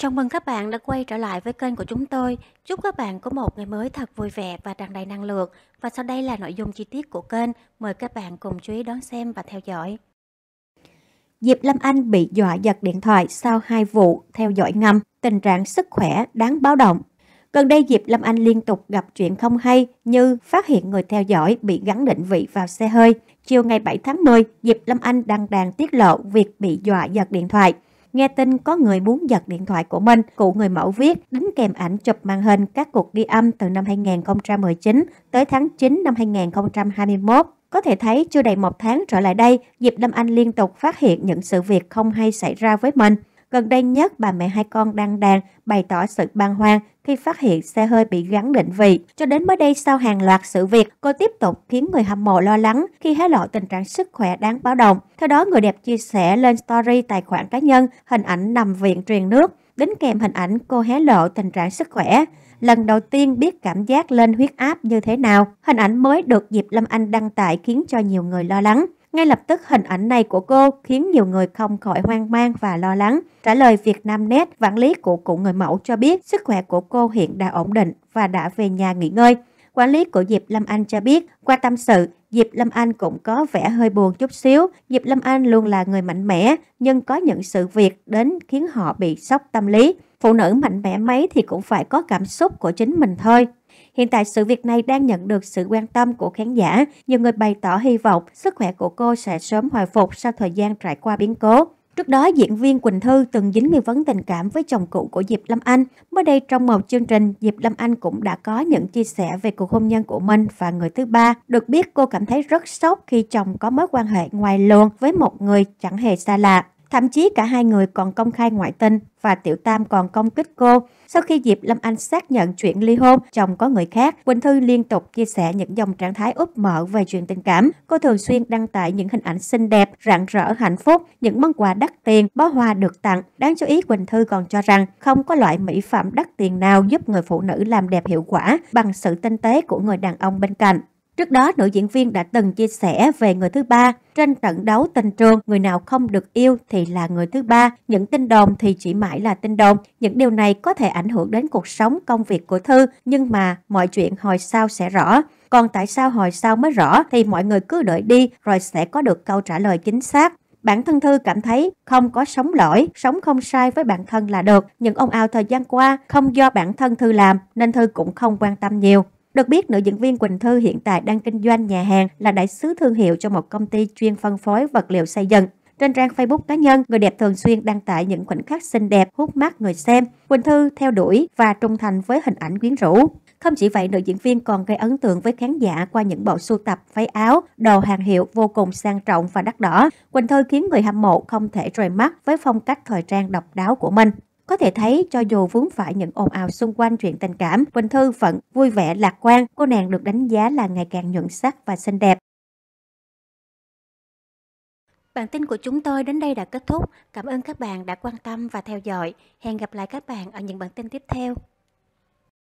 Chào mừng các bạn đã quay trở lại với kênh của chúng tôi. Chúc các bạn có một ngày mới thật vui vẻ và tràn đầy năng lượng. Và sau đây là nội dung chi tiết của kênh. Mời các bạn cùng chú ý đón xem và theo dõi. Diệp Lâm Anh bị dọa giật điện thoại sau hai vụ theo dõi ngầm. Tình trạng sức khỏe đáng báo động. Gần đây Diệp Lâm Anh liên tục gặp chuyện không hay như phát hiện người theo dõi bị gắn định vị vào xe hơi. Chiều ngày 7 tháng 10, Diệp Lâm Anh đăng đàn tiết lộ việc bị dọa giật điện thoại nghe tin có người muốn giật điện thoại của mình, cụ người mẫu viết đính kèm ảnh chụp màn hình các cuộc ghi âm từ năm 2019 tới tháng 9 năm 2021. Có thể thấy chưa đầy một tháng trở lại đây, Diệp Lâm Anh liên tục phát hiện những sự việc không hay xảy ra với mình. Gần đây nhất, bà mẹ hai con đăng đàn bày tỏ sự băn hoang khi phát hiện xe hơi bị gắn định vị. Cho đến mới đây sau hàng loạt sự việc, cô tiếp tục khiến người hâm mộ lo lắng khi hé lộ tình trạng sức khỏe đáng báo động. Theo đó, người đẹp chia sẻ lên story tài khoản cá nhân hình ảnh nằm viện truyền nước, đính kèm hình ảnh cô hé lộ tình trạng sức khỏe lần đầu tiên biết cảm giác lên huyết áp như thế nào. Hình ảnh mới được Diệp Lâm Anh đăng tải khiến cho nhiều người lo lắng. Ngay lập tức hình ảnh này của cô khiến nhiều người không khỏi hoang mang và lo lắng. Trả lời Vietnamnet, quản lý của cụ người mẫu cho biết sức khỏe của cô hiện đã ổn định và đã về nhà nghỉ ngơi. Quản lý của Diệp Lâm Anh cho biết, qua tâm sự, Diệp Lâm Anh cũng có vẻ hơi buồn chút xíu. Diệp Lâm Anh luôn là người mạnh mẽ, nhưng có những sự việc đến khiến họ bị sốc tâm lý phụ nữ mạnh mẽ mấy thì cũng phải có cảm xúc của chính mình thôi. Hiện tại sự việc này đang nhận được sự quan tâm của khán giả, nhiều người bày tỏ hy vọng sức khỏe của cô sẽ sớm hồi phục sau thời gian trải qua biến cố. Trước đó, diễn viên Quỳnh Thư từng dính nghi vấn tình cảm với chồng cũ của Diệp Lâm Anh. Mới đây trong một chương trình, Diệp Lâm Anh cũng đã có những chia sẻ về cuộc hôn nhân của mình và người thứ ba. Được biết, cô cảm thấy rất sốc khi chồng có mối quan hệ ngoài luồng với một người chẳng hề xa lạ. Thậm chí cả hai người còn công khai ngoại tình và Tiểu Tam còn công kích cô. Sau khi Diệp Lâm Anh xác nhận chuyện ly hôn, chồng có người khác, Quỳnh Thư liên tục chia sẻ những dòng trạng thái úp mở về chuyện tình cảm. Cô thường xuyên đăng tải những hình ảnh xinh đẹp, rạng rỡ hạnh phúc, những món quà đắt tiền, bó hoa được tặng. Đáng chú ý Quỳnh Thư còn cho rằng không có loại mỹ phẩm đắt tiền nào giúp người phụ nữ làm đẹp hiệu quả bằng sự tinh tế của người đàn ông bên cạnh. Trước đó, nữ diễn viên đã từng chia sẻ về người thứ ba. Trên trận đấu tình trường, người nào không được yêu thì là người thứ ba. Những tin đồn thì chỉ mãi là tin đồn. Những điều này có thể ảnh hưởng đến cuộc sống, công việc của Thư, nhưng mà mọi chuyện hồi sau sẽ rõ. Còn tại sao hồi sau mới rõ thì mọi người cứ đợi đi rồi sẽ có được câu trả lời chính xác. Bản thân Thư cảm thấy không có sống lỗi, sống không sai với bản thân là được. Những ông ao thời gian qua không do bản thân Thư làm nên Thư cũng không quan tâm nhiều. Được biết, nữ diễn viên Quỳnh Thư hiện tại đang kinh doanh nhà hàng là đại sứ thương hiệu cho một công ty chuyên phân phối vật liệu xây dựng. Trên trang Facebook cá nhân, người đẹp thường xuyên đăng tải những khoảnh khắc xinh đẹp hút mắt người xem. Quỳnh Thư theo đuổi và trung thành với hình ảnh quyến rũ. Không chỉ vậy, nữ diễn viên còn gây ấn tượng với khán giả qua những bộ sưu tập váy áo, đồ hàng hiệu vô cùng sang trọng và đắt đỏ. Quỳnh Thư khiến người hâm mộ không thể rời mắt với phong cách thời trang độc đáo của mình. Có thể thấy, cho dù vướng phải những ồn ào xung quanh chuyện tình cảm, Quỳnh Thư vẫn vui vẻ, lạc quan. Cô nàng được đánh giá là ngày càng nhuận sắc và xinh đẹp. Bản tin của chúng tôi đến đây đã kết thúc. Cảm ơn các bạn đã quan tâm và theo dõi. Hẹn gặp lại các bạn ở những bản tin tiếp theo.